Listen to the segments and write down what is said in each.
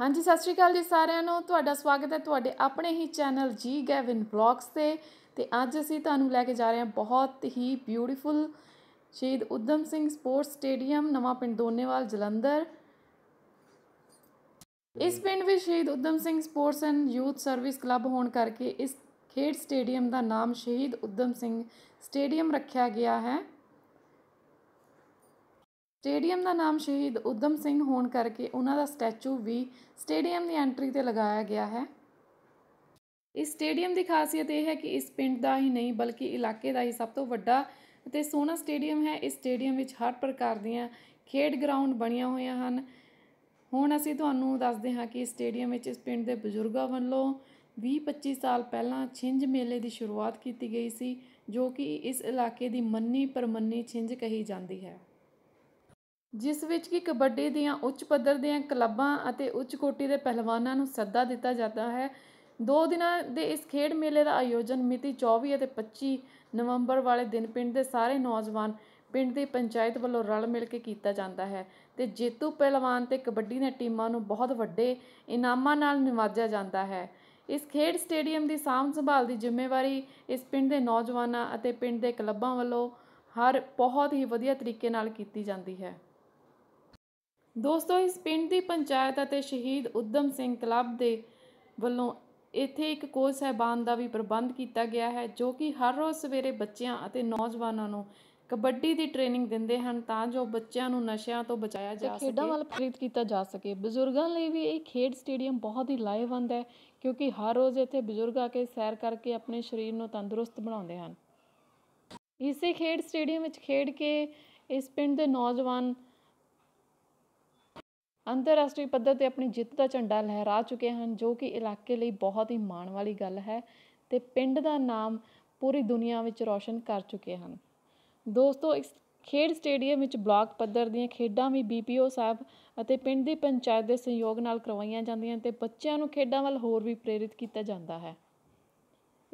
ਹਾਂਜੀ ਸਤਿ ਸ਼੍ਰੀ ਅਕਾਲ ਜੀ ਸਾਰਿਆਂ ਨੂੰ ਤੁਹਾਡਾ ਸਵਾਗਤ ਹੈ ਤੁਹਾਡੇ ਆਪਣੇ ਹੀ ਚੈਨਲ ਜੀ ਗੈਵਿਨ ਬਲੌਗਸ ਤੇ ਤੇ ਅੱਜ ਅਸੀਂ ਤੁਹਾਨੂੰ ਲੈ ਕੇ ਜਾ ਰਹੇ ਹਾਂ ਬਹੁਤ ਹੀ ਬਿਊਟੀਫੁਲ ਸ਼ਹੀਦ ਉਦਮ ਸਿੰਘ ਸਪੋਰਟਸ ਸਟੇਡੀਅਮ ਨਵਾਂ ਪਿੰਡ ਦੋਨੇਵਾਲ ਜਲੰਧਰ ਇਸ ਪਿੰਡ ਵਿੱਚ Shaheed Udham Singh sports and youth service club ਹੋਣ ਕਰਕੇ ਇਸ ਖੇਡ ਸਟੇਡੀਅਮ ਦਾ ਨਾਮ ਸ਼ਹੀਦ ਉਦਮ ਸਿੰਘ ਸਟੇਡੀਅਮ ਰੱਖਿਆ ਗਿਆ ਹੈ ਸਟੇਡੀਅਮ ਦਾ ਨਾਮ ਸ਼ਹੀਦ ਉਦਮ ਸਿੰਘ ਹੋਣ ਕਰਕੇ ਉਹਨਾਂ ਦਾ ਸਟੈਚੂ ਵੀ ਸਟੇਡੀਅਮ ਦੀ ਐਂਟਰੀ 'ਤੇ ਲਗਾਇਆ ਗਿਆ ਹੈ ਇਸ ਸਟੇਡੀਅਮ ਦੀ ਖਾਸੀਅਤ ਇਹ ਹੈ ਕਿ ਇਸ ਪਿੰਡ ਦਾ ਹੀ ਨਹੀਂ ਬਲਕਿ ਇਲਾਕੇ ਦਾ ਹੀ ਸਭ ਤੋਂ ਵੱਡਾ ਅਤੇ ਸੋਹਣਾ ਸਟੇਡੀਅਮ ਹੈ ਇਸ ਸਟੇਡੀਅਮ ਵਿੱਚ ਹਰ ਪ੍ਰਕਾਰ ਦੀਆਂ ਖੇਡ ਗਰਾਊਂਡ ਬਣੀਆਂ ਹੋਈਆਂ ਹਨ ਹੁਣ ਅਸੀਂ ਤੁਹਾਨੂੰ ਦੱਸਦੇ ਹਾਂ ਕਿ ਇਸ ਸਟੇਡੀਅਮ ਵਿੱਚ ਇਸ ਪਿੰਡ ਦੇ ਬਜ਼ੁਰਗਾਂ ਵੱਲੋਂ 20-25 ਸਾਲ ਪਹਿਲਾਂ ਛਿੰਝ ਮੇਲੇ ਦੀ ਸ਼ੁਰੂਆਤ ਕੀਤੀ ਗਈ ਸੀ ਜੋ ਕਿ ਇਸ ਇਲਾਕੇ ਦੀ ਮੰਨੀ ਪਰਮੰਨੀ ਛਿੰਝ ਕਹੀ ਜਾਂਦੀ ਹੈ ਜਿਸ ਵਿੱਚ ਕਿ ਕਬੱਡੀ ਦੀਆਂ ਉੱਚ ਪੱਧਰ ਦੀਆਂ ਕਲੱਬਾਂ ਅਤੇ ਉੱਚ ਕੋਟੀ ਦੇ ਪਹਿਲਵਾਨਾਂ ਨੂੰ ਸੱਦਾ ਦਿੱਤਾ ਜਾਂਦਾ ਹੈ ਦੋ ਦਿਨਾਂ ਦੇ ਇਸ ਖੇਡ ਮੇਲੇ ਦਾ ਆਯੋਜਨ ਮਿਤੀ 24 ਅਤੇ 25 ਨਵੰਬਰ ਵਾਲੇ ਦਿਨ ਪਿੰਡ ਦੇ ਸਾਰੇ ਨੌਜਵਾਨ ਪਿੰਡ ਦੀ ਪੰਚਾਇਤ ਵੱਲੋਂ ਰਲ ਮਿਲ ਕੇ ਕੀਤਾ ਜਾਂਦਾ ਹੈ ਤੇ ਜੇਤੂ ਪਹਿਲਵਾਨ ਤੇ ਕਬੱਡੀ ਦੀਆਂ ਟੀਮਾਂ ਨੂੰ ਬਹੁਤ ਵੱਡੇ ਇਨਾਮਾਂ ਨਾਲ ਨਿਵਾਜਿਆ ਜਾਂਦਾ ਹੈ ਇਸ ਖੇਡ ਸਟੇਡੀਅਮ ਦੀ ਸਾਂਭ ਸੰਭਾਲ ਦੀ ਜ਼ਿੰਮੇਵਾਰੀ ਇਸ ਪਿੰਡ ਦੇ ਨੌਜਵਾਨਾਂ ਅਤੇ ਪਿੰਡ ਦੇ ਕਲੱਬਾਂ ਵੱਲੋਂ ਹਰ ਬਹੁਤ ਹੀ ਵਧੀਆ ਤਰੀਕੇ ਨਾਲ ਕੀਤੀ ਜਾਂਦੀ ਹੈ ਦੋਸਤੋ ਇਸ ਪਿੰਡ ਦੀ ਪੰਚਾਇਤ ਅਤੇ ਸ਼ਹੀਦ ਉਦਮ ਸਿੰਘ ਕਲੱਬ ਦੇ ਵੱਲੋਂ ਇੱਥੇ ਇੱਕ ਕੋਚ ਸਹਿਬਾਨ ਦਾ ਵੀ ਪ੍ਰਬੰਧ ਕੀਤਾ ਗਿਆ ਹੈ ਜੋ ਕਿ ਹਰ ਰੋਜ਼ ਸਵੇਰੇ ਬੱਚਿਆਂ ਅਤੇ ਨੌਜਵਾਨਾਂ ਨੂੰ ਕਬੱਡੀ ਦੀ ਟ੍ਰੇਨਿੰਗ ਦਿੰਦੇ ਹਨ ਤਾਂ ਜੋ ਬੱਚਿਆਂ ਨੂੰ ਨਸ਼ਿਆਂ ਤੋਂ ਬਚਾਇਆ ਜਾ ਸਕੇ ਖੇਡਾਂ ਵੱਲ ਪ੍ਰੇਰਿਤ ਕੀਤਾ ਜਾ ਸਕੇ ਬਜ਼ੁਰਗਾਂ ਲਈ ਵੀ ਇਹ ਖੇਡ ਸਟੇਡੀਅਮ ਬਹੁਤ ਹੀ ਲਾਹੇਵੰਦ ਹੈ ਕਿਉਂਕਿ ਹਰ ਰੋਜ਼ ਇੱਥੇ ਬਜ਼ੁਰਗ ਆ ਕੇ ਸੈਰ ਕਰਕੇ ਆਪਣੇ ਸਰੀਰ ਨੂੰ ਤੰਦਰੁਸਤ ਬਣਾਉਂਦੇ ਹਨ ਇਸੇ ਖੇਡ ਸਟੇਡੀਅਮ ਵਿੱਚ ਖੇਡ ਕੇ ਇਸ ਪਿੰਡ ਦੇ ਨੌਜਵਾਨ ਅੰਤਰਰਾਸ਼ਟਰੀ ਪੱਧਰ ਤੇ ਆਪਣੀ ਜਿੱਤ ਦਾ ਝੰਡਾ ਲਹਿਰਾ ਚੁੱਕੇ ਹਨ ਜੋ ਕਿ ਇਲਾਕੇ ਲਈ ਬਹੁਤ ਹੀ ਮਾਣ ਵਾਲੀ ਗੱਲ ਹੈ ਤੇ ਪਿੰਡ ਦਾ ਨਾਮ ਪੂਰੀ ਦੁਨੀਆ ਵਿੱਚ ਰੌਸ਼ਨ ਕਰ ਚੁੱਕੇ ਹਨ ਦੋਸਤੋ ਇਸ ਖੇਡ ਸਟੇਡੀਅਮ ਵਿੱਚ ਬਲਾਕ ਪੱਧਰ ਦੀਆਂ ਖੇਡਾਂ ਵੀ ਬੀਪੀਓ ਸਾਹਿਬ ਅਤੇ ਪਿੰਡ ਦੀ ਪੰਚਾਇਤ ਦੇ ਸਹਿਯੋਗ ਨਾਲ ਕਰਵਾਈਆਂ ਜਾਂਦੀਆਂ ਤੇ ਬੱਚਿਆਂ ਨੂੰ ਖੇਡਾਂ ਵੱਲ ਹੋਰ ਵੀ ਪ੍ਰੇਰਿਤ ਕੀਤਾ ਜਾਂਦਾ ਹੈ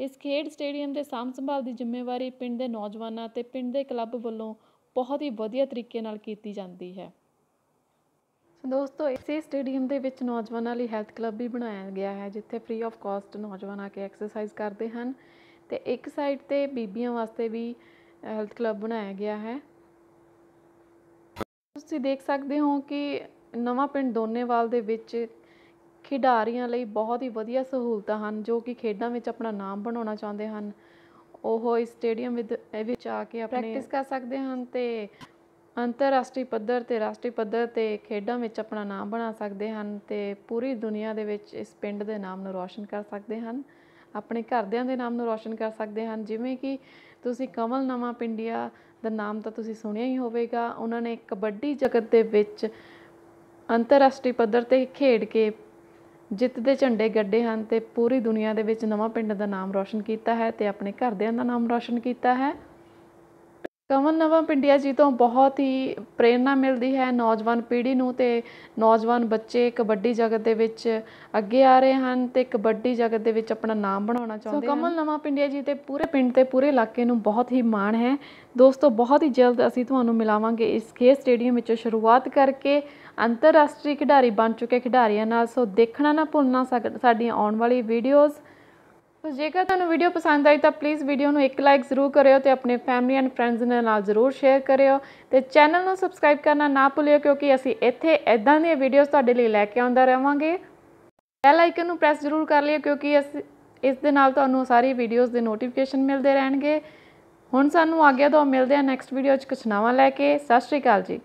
ਇਸ ਖੇਡ ਸਟੇਡੀਅਮ ਦੇ ਸਾਂਭ ਸੰਭਾਲ ਦੀ ਜ਼ਿੰਮੇਵਾਰੀ ਪਿੰਡ ਦੇ ਨੌਜਵਾਨਾਂ ਤੇ ਪਿੰਡ ਦੇ ਕਲੱਬ ਵੱਲੋਂ ਬਹੁਤ ਹੀ ਵਧੀਆ ਤਰੀਕੇ ਨਾਲ ਕੀਤੀ ਜਾਂਦੀ ਹੈ ਸੋ ਦੋਸਤੋ ਇਸੇ ਸਟੇਡੀਅਮ ਦੇ ਵਿੱਚ ਨੌਜਵਾਨਾਂ ਲਈ ਹੈਲਥ ਕਲੱਬ ਵੀ ਬਣਾਇਆ ਗਿਆ ਹੈ ਜਿੱਥੇ ਫ੍ਰੀ ਆਫ ਕਾਸਟ ਨੌਜਵਾਨ ਆ ਕੇ ਐਕਸਰਸਾਈਜ਼ ਕਰਦੇ ਹਨ ਤੇ ਇੱਕ ਸਾਈਡ ਤੇ ਬੀਬੀਆਂ ਵਾਸਤੇ ਵੀ ਹੈਲਥ ਕਲੱਬ ਬਣਾਇਆ ਗਿਆ ਹੈ ਤੁਸੀਂ ਦੇਖ ਸਕਦੇ ਹੋ ਕਿ ਨਵਾਂ ਪਿੰਡ ਦੋਨੇਵਾਲ ਦੇ ਵਿੱਚ ਖਿਡਾਰੀਆਂ ਲਈ ਬਹੁਤ ਹੀ ਵਧੀਆ ਸਹੂਲਤਾਂ ਹਨ ਜੋ ਕਿ ਖੇਡਾਂ ਵਿੱਚ ਆਪਣਾ ਨਾਮ ਬਣਾਉਣਾ ਚਾਹੁੰਦੇ ਹਨ ਉਹ ਇਸ ਸਟੇਡੀਅਮ ਵਿੱਚ ਆ ਕੇ ਆਪਣੇ ਪ੍ਰੈਕਟਿਸ ਕਰ ਸਕਦੇ ਹਨ ਤੇ ਅੰਤਰਰਾਸ਼ਟਰੀ ਪੱਧਰ ਤੇ ਰਾਸ਼ਟਰੀ ਪੱਧਰ 'ਤੇ ਖੇਡਾਂ ਵਿੱਚ ਆਪਣਾ ਨਾਮ ਬਣਾ ਸਕਦੇ ਹਨ ਤੇ ਪੂਰੀ ਦੁਨੀਆ ਦੇ ਵਿੱਚ ਇਸ ਪਿੰਡ ਦੇ ਨਾਮ ਨੂੰ ਰੌਸ਼ਨ ਕਰ ਸਕਦੇ ਹਨ ਆਪਣੇ ਘਰਦਿਆਂ ਦੇ ਨਾਮ ਨੂੰ ਰੌਸ਼ਨ ਕਰ ਸਕਦੇ ਹਨ ਜਿਵੇਂ ਕਿ ਤੁਸੀਂ ਕਮਲ ਨਵਾ ਪਿੰਡੀਆ ਦਾ ਨਾਮ ਤਾਂ ਤੁਸੀਂ ਸੁਣਿਆ ਹੀ ਹੋਵੇਗਾ ਉਹਨਾਂ ਨੇ ਕਬੱਡੀ ਜਗਤ ਦੇ ਵਿੱਚ ਅੰਤਰਰਾਸ਼ਟਰੀ ਪੱਧਰ 'ਤੇ ਖੇਡ ਕੇ ਜਿੱਤ ਦੇ ਝੰਡੇ ਗੱਡੇ ਹਨ ਤੇ ਪੂਰੀ ਦੁਨੀਆ ਦੇ ਵਿੱਚ ਨਵਾਂ ਪਿੰਡ ਦਾ ਨਾਮ ਰੌਸ਼ਨ ਕੀਤਾ ਹੈ ਤੇ ਆਪਣੇ ਘਰਦਿਆਂ ਦਾ ਨਾਮ ਰੌਸ਼ਨ ਕੀਤਾ ਹੈ ਕਮਨ ਨਵਾਂ ਪਿੰਡਿਆ ਜੀ ਤੋਂ ਬਹੁਤ ਹੀ ਪ੍ਰੇਰਣਾ ਮਿਲਦੀ ਹੈ ਨੌਜਵਾਨ ਪੀੜ੍ਹੀ ਨੂੰ ਤੇ ਨੌਜਵਾਨ ਬੱਚੇ ਕਬੱਡੀ ਜਗਤ ਦੇ ਵਿੱਚ ਅੱਗੇ ਆ ਰਹੇ ਹਨ ਤੇ ਕਬੱਡੀ ਜਗਤ ਦੇ ਵਿੱਚ ਆਪਣਾ ਨਾਮ ਬਣਾਉਣਾ ਚਾਹੁੰਦੇ ਹਨ ਸੋ ਕਮਲ ਨਵਾਂ ਪਿੰਡਿਆ ਜੀ ਤੇ ਪੂਰੇ ਪਿੰਡ ਤੇ ਪੂਰੇ ਇਲਾਕੇ ਨੂੰ ਬਹੁਤ ਹੀ ਮਾਣ ਹੈ ਦੋਸਤੋ ਬਹੁਤ ਹੀ ਜਲਦ ਅਸੀਂ ਤੁਹਾਨੂੰ ਮਿਲਾਵਾਂਗੇ ਇਸ ਖੇ ਸਟੇਡੀਅਮ ਵਿੱਚੋਂ ਸ਼ੁਰੂਆਤ ਕਰਕੇ ਅੰਤਰਰਾਸ਼ਟਰੀ ਖਿਡਾਰੀ ਬਣ ਚੁੱਕੇ ਖਿਡਾਰੀਆਂ ਨਾਲ ਸੋ ਦੇਖਣਾ ਨਾ ਭੁੱਲਣਾ ਸਾਡੀਆਂ ਆਉਣ ਵਾਲੀ ਵੀਡੀਓਜ਼ ਸੋ ਜੇਕਰ ਤੁਹਾਨੂੰ ਵੀਡੀਓ ਪਸੰਦ ਆਈ ਤਾਂ ਪਲੀਜ਼ ਵੀਡੀਓ ਨੂੰ ਇੱਕ ਲਾਈਕ ਜ਼ਰੂਰ ਕਰਿਓ ਤੇ ਆਪਣੇ ਫੈਮਿਲੀ ਐਂਡ ਫਰੈਂਡਸ ਦੇ ਨਾਲ ਜ਼ਰੂਰ ਸ਼ੇਅਰ ਕਰਿਓ ਤੇ ਚੈਨਲ ਨੂੰ ਸਬਸਕ੍ਰਾਈਬ ਕਰਨਾ ਨਾ ਭੁੱਲਿਓ ਕਿਉਂਕਿ ਅਸੀਂ ਇੱਥੇ ਇਦਾਂ ਦੀਆਂ ਵੀਡੀਓਜ਼ ਤੁਹਾਡੇ ਲਈ ਲੈ ਕੇ ਆਉਂਦਾ ਰਹਾਂਗੇ ਬੈਲ ਆਈਕਨ ਨੂੰ ਪ੍ਰੈਸ ਜ਼ਰੂਰ ਕਰ ਲਿਓ ਕਿਉਂਕਿ ਇਸ ਦੇ ਨਾਲ ਤੁਹਾਨੂੰ ਸਾਰੀ ਵੀਡੀਓਜ਼ ਦੇ ਨੋਟੀਫਿਕੇਸ਼ਨ ਮਿਲਦੇ ਰਹਿਣਗੇ ਹੁਣ ਸਾਨੂੰ ਆਗਿਆ ਦਿਓ ਮਿਲਦੇ ਆ ਨੈਕਸਟ ਵੀਡੀਓ 'ਚ ਕੁਛ ਨਵਾਂ ਲੈ ਕੇ ਸਤਿ ਸ਼੍ਰੀ ਅਕਾਲ ਜੀ